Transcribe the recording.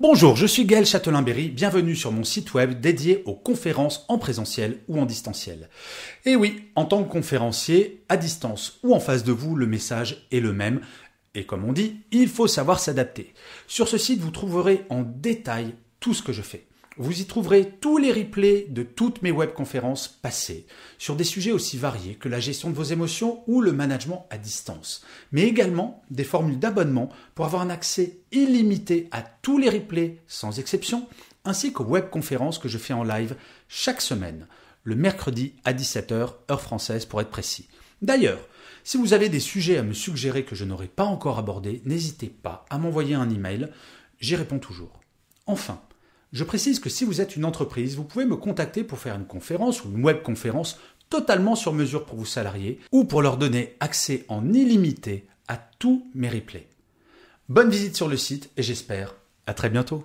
Bonjour, je suis Gaël Châtelain-Berry, bienvenue sur mon site web dédié aux conférences en présentiel ou en distanciel. Et eh oui, en tant que conférencier, à distance ou en face de vous, le message est le même. Et comme on dit, il faut savoir s'adapter. Sur ce site, vous trouverez en détail tout ce que je fais. Vous y trouverez tous les replays de toutes mes webconférences passées sur des sujets aussi variés que la gestion de vos émotions ou le management à distance, mais également des formules d'abonnement pour avoir un accès illimité à tous les replays sans exception, ainsi qu'aux webconférences que je fais en live chaque semaine, le mercredi à 17h, heure française pour être précis. D'ailleurs, si vous avez des sujets à me suggérer que je n'aurais pas encore abordés, n'hésitez pas à m'envoyer un email, j'y réponds toujours. Enfin, je précise que si vous êtes une entreprise, vous pouvez me contacter pour faire une conférence ou une webconférence totalement sur mesure pour vos salariés ou pour leur donner accès en illimité à tous mes replays. Bonne visite sur le site et j'espère à très bientôt.